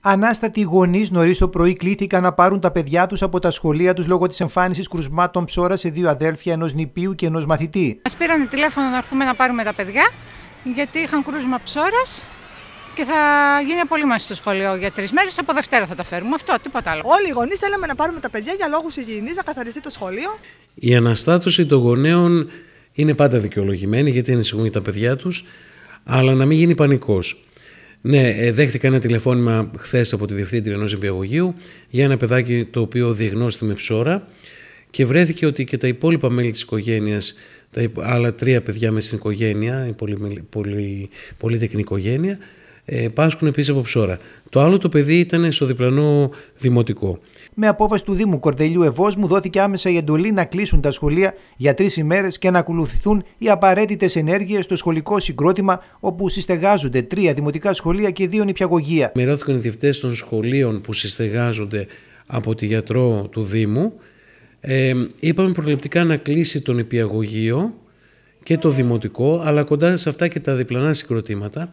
Ανάστατοι γονείς νωρίς το πρωί κλήθηκαν να πάρουν τα παιδιά τους από τα σχολεία τους λόγω της εμφάνισης κρουσμάτων ψώρα σε δύο αδέλφια ενός νηπίου και ενός μαθητή. Μας πήραν τηλέφωνο να έρθουμε να πάρουμε τα παιδιά, γιατί είχαν κρούσμα ψώρας και θα γίνει πολύ μα στο σχολείο για τρεις μέρες. Από Δευτέρα θα τα φέρουμε. Αυτό, τίποτα άλλο. Όλοι οι γονείς θέλαμε να πάρουμε τα παιδιά για λόγους υγιεινής, να καθαριστεί το σχολείο. Η αναστάτωση των γονέων είναι πάντα δικαιολογημένη γιατί ανησυχούν για τα παιδιά τους, αλλά να μην γίνει πανικός. Ναι, ε, δέχτηκα ένα τηλεφώνημα χθες από τη διευθύντρια ενός για ένα παιδάκι το οποίο διαγνώστηκε με ψώρα και βρέθηκε ότι και τα υπόλοιπα μέλη της οικογένειας, τα άλλα τρία παιδιά μες στην οικογένεια, η πολυτεκνή πολυ, οικογένεια, ε, πάσχουν επίσης από ψώρα. Το άλλο το παιδί ήταν στο διπλανό δημοτικό. Με απόφαση του Δήμου Κορδελιού Ευόσμου δόθηκε άμεσα η εντολή να κλείσουν τα σχολεία για τρεις ημέρες και να ακολουθηθούν οι απαραίτητες ενέργειες στο σχολικό συγκρότημα, όπου συστεγάζονται τρία δημοτικά σχολεία και δύο νηπιαγωγεία. Μερώθηκαν οι διευθυντές των σχολείων που συστεγάζονται από τη γιατρό του Δήμου. Ε, είπαμε προληπτικά να κλείσει το νηπιαγωγείο και το δημοτικό, αλλά κοντά σε αυτά και τα διπλανά συγκροτήματα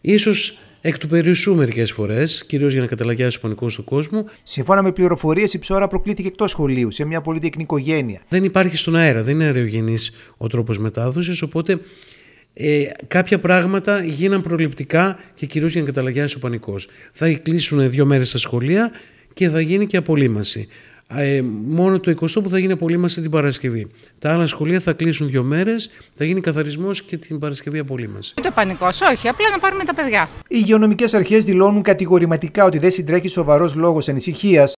ίσως εκ του περιουσού μερικές φορές, κυρίως για να καταλαγιάσει ο πανικός του κόσμου. Σύμφωνα με πληροφορίες, η ψώρα προκλήθηκε εκτός σχολείου, σε μια πολυτεχνική οικογένεια. Δεν υπάρχει στον αέρα, δεν είναι αερογενής ο τρόπος μετάδοσης, οπότε ε, κάποια πράγματα γίναν προληπτικά και κυρίως για να καταλαγιάσει ο πανικός. Θα κλείσουν δύο μέρες στα σχολεία και θα γίνει και απολύμαση. Ε, μόνο το 20 που θα γίνει απολύμαση την Παρασκευή. Τα άλλα σχολεία θα κλείσουν δύο μέρες, θα γίνει καθαρισμός και την Παρασκευή απολύμαση. Το πανικός, όχι, απλά να πάρουμε τα παιδιά. Οι υγειονομικές αρχές δηλώνουν κατηγορηματικά ότι δεν συντρέχει σοβαρός λόγος ανησυχίας